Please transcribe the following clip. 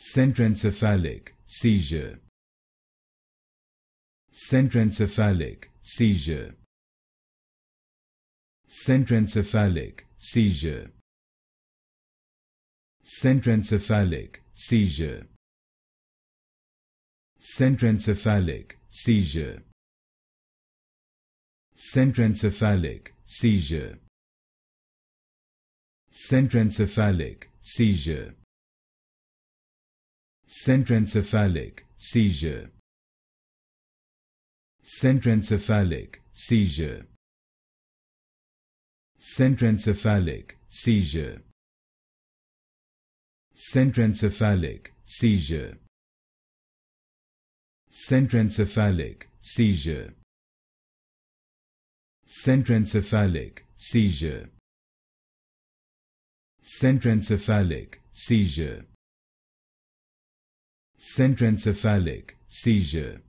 Centrencephalic seizure. Centrencephalic seizure. Centrencephalic seizure. Centrencephalic seizure. Centrencephalic seizure. Centrencephalic seizure. Centrencephalic seizure. Centrencephalic seizure. Centrencephalic seizure. Centrencephalic seizure. Centrencephalic seizure. Centrencephalic seizure. Centrencephalic seizure. Centrencephalic seizure centroencephalic seizure